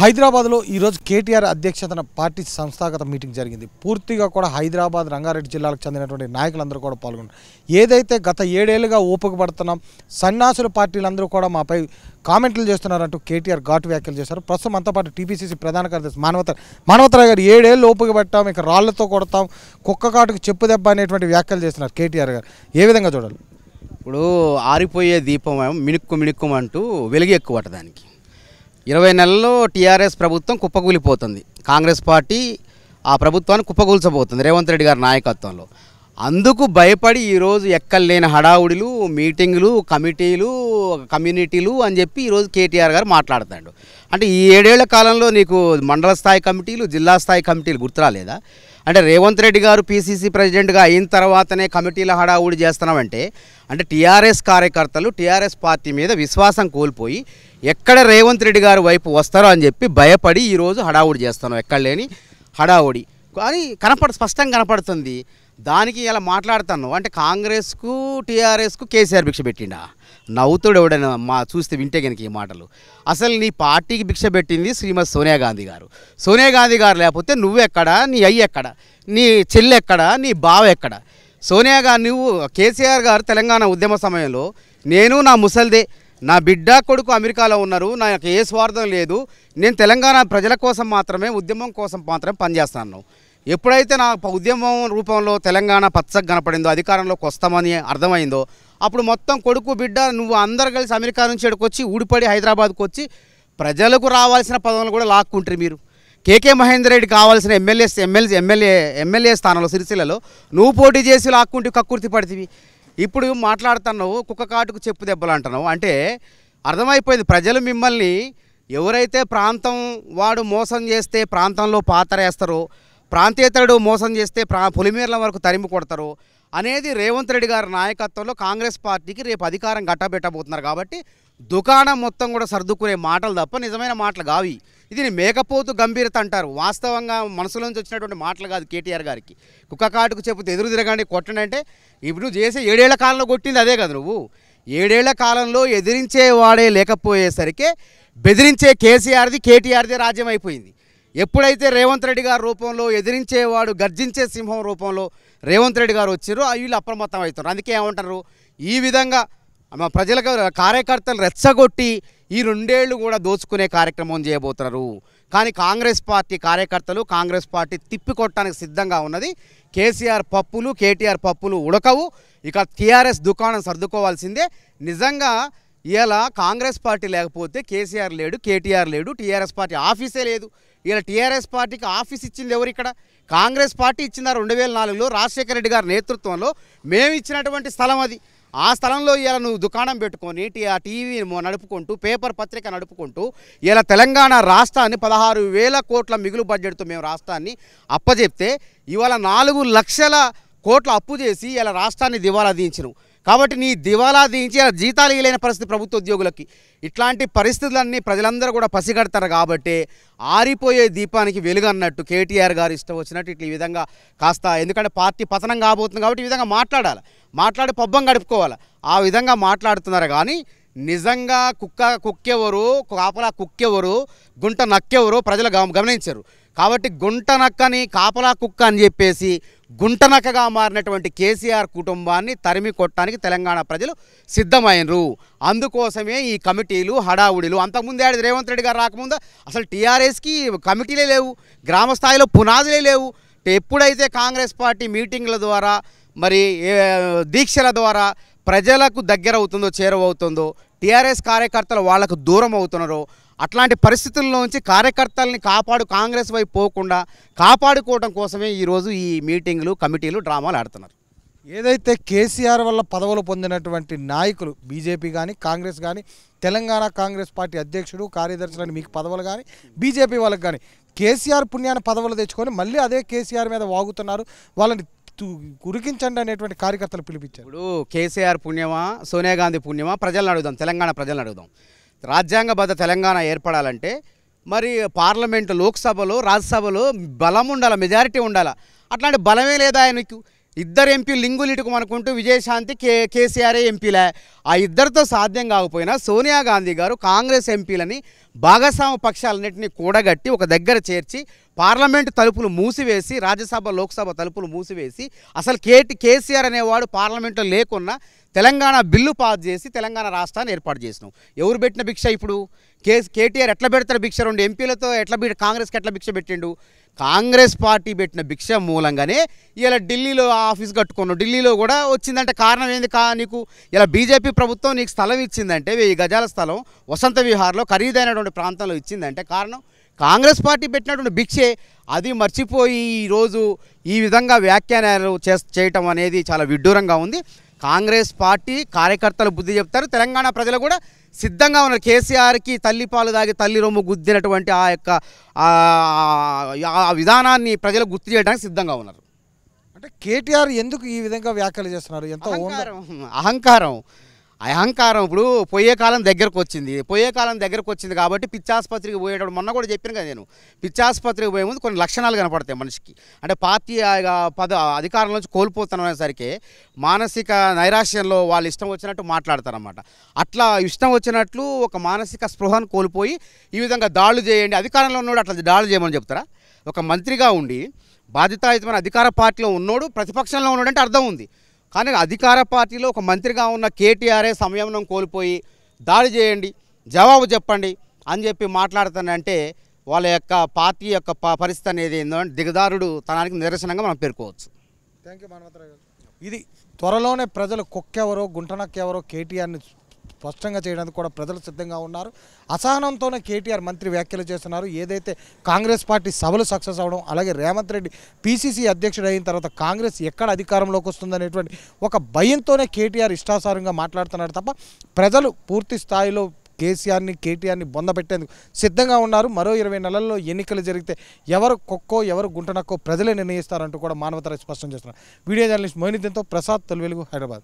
హైదరాబాద్లో ఈరోజు కేటీఆర్ అధ్యక్షతన పార్టీ సంస్థాగత మీటింగ్ జరిగింది పూర్తిగా కూడా హైదరాబాద్ రంగారెడ్డి జిల్లాలకు చెందినటువంటి నాయకులందరూ కూడా పాల్గొన్నారు ఏదైతే గత ఏడేళ్లుగా ఊపకపడుతున్నాం సన్యాసుల పార్టీలందరూ కూడా మాపై కామెంట్లు చేస్తున్నారంటూ కేటీఆర్ ఘాటు వ్యాఖ్యలు చేశారు ప్రస్తుతం అంతా పాటు టీపీసీసీ ప్రధాన కార్యదర్శి మానవత మానవతరావు గారు ఏడేళ్ళు ఊపకపెట్టాం ఇక రాళ్లతో కొడతాం కుక్క కాటుకు చెప్పు దెబ్బ అనేటువంటి వ్యాఖ్యలు చేస్తున్నారు కేటీఆర్ గారు ఏ విధంగా చూడాలి ఇప్పుడు ఆరిపోయే దీపం మిణుక్కు అంటూ వెలుగు ఎక్కువట దానికి ఇరవై నెలల్లో టీఆర్ఎస్ ప్రభుత్వం కుప్పకూలిపోతుంది కాంగ్రెస్ పార్టీ ఆ ప్రభుత్వాన్ని కుప్పకూల్చబోతుంది రేవంత్ రెడ్డి గారి నాయకత్వంలో అందుకు భయపడి ఈరోజు ఎక్కలేని హడావుడిలు మీటింగులు కమిటీలు కమ్యూనిటీలు అని చెప్పి ఈరోజు కేటీఆర్ గారు మాట్లాడుతాడు అంటే ఈ ఏడేళ్ల కాలంలో నీకు మండల స్థాయి కమిటీలు జిల్లా స్థాయి కమిటీలు గుర్తురాలేదా అంటే రేవంత్ రెడ్డి గారు పీసీసీ ప్రెసిడెంట్గా అయిన తర్వాతనే కమిటీల హడావుడి చేస్తున్నామంటే అంటే టీఆర్ఎస్ కార్యకర్తలు టీఆర్ఎస్ పార్టీ మీద విశ్వాసం కోల్పోయి ఎక్కడ రేవంత్ రెడ్డి గారి వైపు వస్తారో అని చెప్పి భయపడి ఈరోజు హడావుడి చేస్తున్నాం ఎక్కడ లేని హడావుడి కానీ కనపడు స్పష్టంగా కనపడుతుంది దానికి ఇలా మాట్లాడుతున్నావు అంటే కాంగ్రెస్కు టీఆర్ఎస్కు కేసీఆర్ భిక్ష పెట్టిండా నవ్వుతాడు ఎవడైనా మా చూస్తే వింటే కనుక ఈ మాటలు అసలు నీ పార్టీకి భిక్ష పెట్టింది శ్రీమతి సోనియా గాంధీ గారు సోనియా గాంధీ గారు లేకపోతే నువ్వెక్కడ నీ అయ్యి ఎక్కడ నీ ఎక్కడ నీ బావ ఎక్కడ సోనియా గాంధీ నువ్వు కేసీఆర్ గారు తెలంగాణ ఉద్యమ సమయంలో నేను నా ముసల్దే నా బిడ్డ కొడుకు అమెరికాలో ఉన్నారు నాకు ఏ స్వార్థం లేదు నేను తెలంగాణ ప్రజల కోసం మాత్రమే ఉద్యమం కోసం మాత్రమే పనిచేస్తాను ఎప్పుడైతే నా ఉద్యమం రూపంలో తెలంగాణ పచ్చగా కనపడిందో అధికారంలోకి వస్తామని అర్థమైందో అప్పుడు మొత్తం కొడుకు బిడ్డ నువ్వు అందరు కలిసి అమెరికా నుంచి ఇక్కడికి ఊడిపడి హైదరాబాద్కు వచ్చి ప్రజలకు రావాల్సిన పదవులు కూడా లాక్కుంటారు మీరు కేకే మహేందర్ రెడ్డి కావాల్సిన ఎమ్మెల్యే ఎమ్మెల్యే ఎమ్మెల్యే ఎమ్మెల్యే స్థానంలో సిరిసిల్లలో నువ్వు పోటీ చేసి లాక్కుంటే కక్కుర్తి పడితివి ఇప్పుడు మాట్లాడుతున్నావు కుక్క కాటుకు చెప్పు దెబ్బలు అంటున్నావు అంటే అర్థమైపోయింది ప్రజలు మిమ్మల్ని ఎవరైతే ప్రాంతం వాడు మోసం చేస్తే ప్రాంతంలో పాతరేస్తారో ప్రాంతేతరుడు మోసం చేస్తే ప్రా పులిమీర్ల వరకు తరిమి కొడతారు అనేది రేవంత్ రెడ్డి గారి నాయకత్వంలో కాంగ్రెస్ పార్టీకి రేపు అధికారం గట్టబెట్టబోతున్నారు కాబట్టి దుకాణం మొత్తం కూడా సర్దుకునే మాటలు తప్ప నిజమైన మాటలు కావి ఇది మేకపోతు గంభీరత అంటారు వాస్తవంగా మనసులో నుంచి వచ్చినటువంటి మాటలు కాదు కేటీఆర్ గారికి కుక్క కాటుకు చెబితే ఎదురు తిరగండి కొట్టనంటే ఇప్పుడు చేసే ఏడేళ్ల కాలంలో కొట్టింది అదే కదా నువ్వు ఏడేళ్ల కాలంలో ఎదిరించేవాడే లేకపోయేసరికి బెదిరించే కేసీఆర్ది కేటీఆర్ది రాజ్యం అయిపోయింది ఎప్పుడైతే రేవంత్ రెడ్డి గారి రూపంలో ఎదిరించేవాడు గర్జించే సింహం రూపంలో రేవంత్ రెడ్డి గారు వచ్చారు వీళ్ళు అప్రమత్తం అవుతారు అందుకే ఏమంటారు ఈ విధంగా మా ప్రజలకు కార్యకర్తలు రెచ్చగొట్టి ఈ రెండేళ్లు కూడా దోచుకునే కార్యక్రమం చేయబోతున్నారు కానీ కాంగ్రెస్ పార్టీ కార్యకర్తలు కాంగ్రెస్ పార్టీ తిప్పికొట్టడానికి సిద్ధంగా ఉన్నది కేసీఆర్ పప్పులు కేటీఆర్ పప్పులు ఉడకవు ఇక టీఆర్ఎస్ దుకాణం సర్దుకోవాల్సిందే నిజంగా ఇలా కాంగ్రెస్ పార్టీ లేకపోతే కేసీఆర్ లేడు కేటీఆర్ లేడు టీఆర్ఎస్ పార్టీ ఆఫీసే లేదు ఇలా టీఆర్ఎస్ పార్టీకి ఆఫీస్ ఇచ్చింది ఎవరు ఇక్కడ కాంగ్రెస్ పార్టీ ఇచ్చిన రెండు వేల నాలుగులో రాజశేఖర రెడ్డి గారి నేతృత్వంలో మేము ఇచ్చినటువంటి స్థలం అది ఆ స్థలంలో ఇలా నువ్వు దుకాణం పెట్టుకొని ఆ టీవీ నడుపుకుంటూ పేపర్ పత్రిక నడుపుకుంటూ ఇలా తెలంగాణ రాష్ట్రాన్ని పదహారు వేల కోట్ల మిగులు బడ్జెట్తో మేము రాష్ట్రాన్ని అప్పజెప్తే ఇవాళ నాలుగు లక్షల కోట్ల అప్పు చేసి ఇలా రాష్ట్రాన్ని దివాలా దించినాం కాబట్టి నీ దివాలా దించి జీతాలు ఇవ్వలేని పరిస్థితి ప్రభుత్వ ఉద్యోగులకి ఇట్లాంటి పరిస్థితులన్నీ ప్రజలందరూ కూడా పసిగడతారు కాబట్టి ఆరిపోయే దీపానికి వెలుగు అన్నట్టు కేటీఆర్ గారు ఇష్టం వచ్చినట్టు ఇట్లా ఈ విధంగా కాస్త ఎందుకంటే పార్టీ పతనం కాబోతుంది కాబట్టి ఈ విధంగా మాట్లాడాలి మాట్లాడి పబ్బం గడుపుకోవాలి ఆ విధంగా మాట్లాడుతున్నారు కానీ నిజంగా కుక్క కుక్కెవరు కాపలా కుక్కెవరు గుంట నక్కెవరు ప్రజలు గమనించారు కాబట్టి గుంట నక్కని కాపలా కుక్క అని చెప్పేసి గుంట నక్కగా మారినటువంటి కేసీఆర్ కుటుంబాన్ని తరిమి కొట్టడానికి తెలంగాణ ప్రజలు సిద్ధమైనరు అందుకోసమే ఈ కమిటీలు హడావుడిలు అంతకుముందు ఆడి రేవంత్ రెడ్డి గారు రాకముందు అసలు టీఆర్ఎస్కి కమిటీలే లేవు గ్రామ స్థాయిలో పునాదులే లేవు ఎప్పుడైతే కాంగ్రెస్ పార్టీ మీటింగ్ల ద్వారా మరి దీక్షల ద్వారా ప్రజలకు దగ్గర అవుతుందో చేరువవుతుందో టీఆర్ఎస్ కార్యకర్తలు వాళ్లకు దూరం అవుతున్నారో అట్లాంటి పరిస్థితుల్లోంచి కార్యకర్తల్ని కాపాడు కాంగ్రెస్ వైపు పోకుండా కాపాడుకోవడం కోసమే ఈరోజు ఈ మీటింగ్లు కమిటీలు డ్రామాలు ఆడుతున్నారు ఏదైతే కేసీఆర్ వల్ల పదవులు పొందినటువంటి నాయకులు బీజేపీ కానీ కాంగ్రెస్ కానీ తెలంగాణ కాంగ్రెస్ పార్టీ అధ్యక్షుడు కార్యదర్శులని మీకు పదవులు కానీ బీజేపీ వాళ్ళకి కానీ కేసీఆర్ పుణ్యాన్ని పదవులు తెచ్చుకొని మళ్ళీ అదే కేసీఆర్ మీద వాగుతున్నారు వాళ్ళని కురికించండి అనేటువంటి కార్యకర్తలు పిలిపించారు ఇప్పుడు కేసీఆర్ పుణ్యమా సోనియా గాంధీ పుణ్యమా ప్రజలను అడుగుదాం తెలంగాణ ప్రజలను అడుగుదాం రాజ్యాంగబద్ధ తెలంగాణ ఏర్పడాలంటే మరి పార్లమెంటు లోక్సభలో రాజ్యసభలో బలం ఉండాలి మెజారిటీ ఉండాలి అట్లాంటి బలమే లేదా ఆయనకు ఇద్దరు ఎంపీ లింగులిటుకు మనకుంటూ విజయశాంతి కే కేసీఆర్ఏ ఎంపీలే ఆ ఇద్దరితో సాధ్యం కాకపోయినా సోనియా గాంధీ గారు కాంగ్రెస్ ఎంపీలని భాగస్వామ్య పక్షాలన్నింటినీ కూడగట్టి ఒక దగ్గర చేర్చి పార్లమెంటు తలుపులు మూసివేసి రాజ్యసభ లోక్సభ తలుపులు మూసివేసి అసలు కేటీ కేసీఆర్ అనేవాడు పార్లమెంట్లో లేకున్నా తెలంగాణ బిల్లు పాస్ చేసి తెలంగాణ రాష్ట్రాన్ని ఏర్పాటు చేసినాం ఎవరు పెట్టిన భిక్ష ఇప్పుడు కేస్ కేటీఆర్ ఎట్లా పెడతారు భిక్ష రెండు ఎంపీలతో ఎట్లా కాంగ్రెస్కి ఎట్లా భిక్ష పెట్టిండు కాంగ్రెస్ పార్టీ పెట్టిన భిక్ష మూలంగానే ఇలా ఢిల్లీలో ఆఫీస్ కట్టుకున్నావు ఢిల్లీలో కూడా వచ్చిందంటే కారణం ఏంది కా నీకు ఇలా బీజేపీ ప్రభుత్వం నీకు స్థలం ఇచ్చిందంటే వెయ్యి గజాల స్థలం వసంత విహార్లో ఖరీదైనటువంటి ప్రాంతంలో ఇచ్చిందంటే కారణం కాంగ్రెస్ పార్టీ పెట్టినటువంటి భిక్షే అది మర్చిపోయి ఈరోజు ఈ విధంగా వ్యాఖ్యానాలు చేయటం అనేది చాలా విడ్డూరంగా ఉంది కాంగ్రెస్ పార్టీ కార్యకర్తలు బుద్ధి చెప్తారు తెలంగాణ ప్రజలు కూడా సిద్ధంగా ఉన్నారు కేసీఆర్కి తల్లి పాలు తాగి తల్లి రొమ్ము గుద్దినటువంటి ఆ యొక్క ఆ విధానాన్ని ప్రజలు గుర్తు చేయడానికి సిద్ధంగా ఉన్నారు అంటే కేటీఆర్ ఎందుకు ఈ విధంగా వ్యాఖ్యలు చేస్తున్నారు ఎంత అహంకారం అహంకారం ఇప్పుడు పోయే కాలం దగ్గరకు వచ్చింది పోయే కాలం దగ్గరకు వచ్చింది కాబట్టి పిచ్చాసుపత్రికి పోయేటప్పుడు మొన్న కూడా చెప్పాను కదా నేను పిచ్చాసుపత్రికి పోయే ముందు కొన్ని లక్షణాలు కనపడతాయి మనిషికి అంటే పార్టీ పద అధికారంలో కోల్పోతున్నసరికి మానసిక నైరాశ్యంలో వాళ్ళు ఇష్టం వచ్చినట్టు మాట్లాడతారనమాట అట్లా ఇష్టం వచ్చినట్లు ఒక మానసిక స్పృహను కోల్పోయి ఈ విధంగా దాడులు చేయండి అధికారంలో ఉన్నాడు అట్లా దాడులు చేయమని చెప్తారా ఒక మంత్రిగా ఉండి బాధితాయుతమైన అధికార పార్టీలో ఉన్నోడు ప్రతిపక్షంలో ఉన్నాడంటే అర్థం ఉంది కానీ అధికార పార్టీలో ఒక మంత్రిగా ఉన్న కేటీఆర్ఏ సంయమనం కోల్పోయి దాడి చేయండి జవాబు చెప్పండి అని చెప్పి మాట్లాడుతానంటే వాళ్ళ యొక్క పార్టీ యొక్క పరిస్థితి అనేది ఏంటంటే దిగదారుడు తనానికి నిరసనంగా మనం పేర్కోవచ్చు ఇది త్వరలోనే ప్రజలు కుక్కెవరో గుంటనక్కెవరో కేటీఆర్ని స్పష్టంగా చేయడానికి కూడా ప్రజలు సిద్ధంగా ఉన్నారు అసహనంతోనే కేటీఆర్ మంత్రి వ్యాఖ్యలు చేస్తున్నారు ఏదైతే కాంగ్రెస్ పార్టీ సభలు సక్సెస్ అవడం అలాగే రేవంత్ రెడ్డి పీసీసీ అధ్యక్షుడు అయిన తర్వాత కాంగ్రెస్ ఎక్కడ అధికారంలోకి వస్తుందనేటువంటి ఒక భయంతోనే కేటీఆర్ ఇష్టాసారంగా మాట్లాడుతున్నారు తప్ప ప్రజలు పూర్తి స్థాయిలో కేసీఆర్ని కేటీఆర్ని బొందపెట్టేందుకు సిద్ధంగా ఉన్నారు మరో ఇరవై నెలల్లో ఎన్నికలు జరిగితే ఎవరు కొక్కో ఎవరు గుంటనక్కో ప్రజలే నిర్ణయిస్తారంటూ కూడా మానవతర స్పష్టం చేస్తున్నారు వీడియో జర్నలిస్ట్ మోయినుద్దీన్తో ప్రసాద్ తొలి హైదరాబాద్